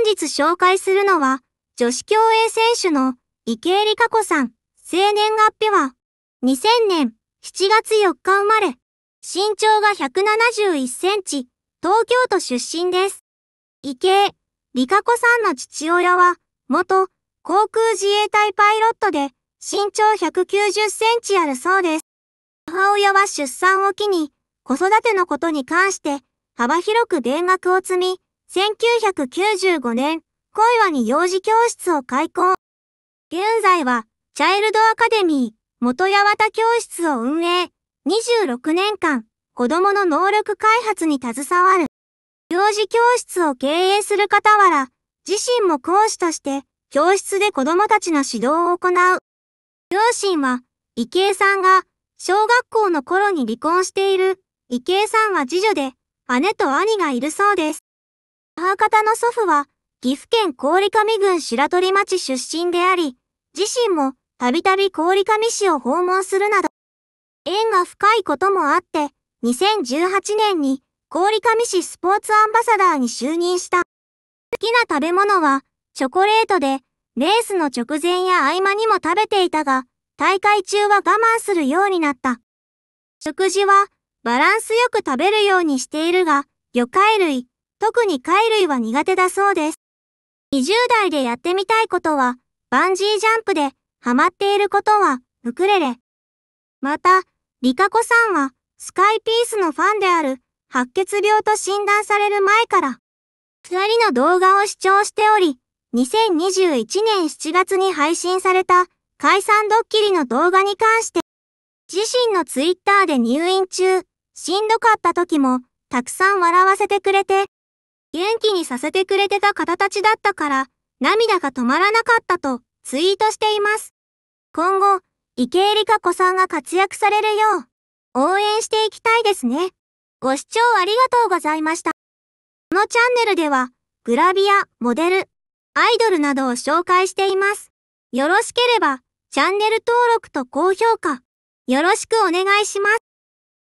本日紹介するのは、女子競泳選手の池江里香子さん、生年月日は、2000年7月4日生まれ、身長が171センチ、東京都出身です。池江、里香子さんの父親は、元、航空自衛隊パイロットで、身長190センチあるそうです。母親は出産を機に、子育てのことに関して、幅広く勉学を積み、1995年、小岩に幼児教室を開校。現在は、チャイルドアカデミー、元八幡教室を運営、26年間、子供の能力開発に携わる。幼児教室を経営する傍ら、自身も講師として、教室で子供たちの指導を行う。両親は、池江さんが、小学校の頃に離婚している、池江さんは次女で、姉と兄がいるそうです。母方の祖父は、岐阜県郡上郡白鳥町出身であり、自身もたびたび郡上市を訪問するなど、縁が深いこともあって、2018年に郡上市スポーツアンバサダーに就任した。好きな食べ物はチョコレートで、レースの直前や合間にも食べていたが、大会中は我慢するようになった。食事はバランスよく食べるようにしているが、魚介類、特に貝類は苦手だそうです。20代でやってみたいことは、バンジージャンプでハマっていることは、ウクレレ。また、リカコさんは、スカイピースのファンである、白血病と診断される前から、二人の動画を視聴しており、2021年7月に配信された解散ドッキリの動画に関して、自身のツイッターで入院中、しんどかった時も、たくさん笑わせてくれて、元気にさせてくれてた方たちだったから、涙が止まらなかったとツイートしています。今後、池江璃花子さんが活躍されるよう、応援していきたいですね。ご視聴ありがとうございました。このチャンネルでは、グラビア、モデル、アイドルなどを紹介しています。よろしければ、チャンネル登録と高評価、よろしくお願いします。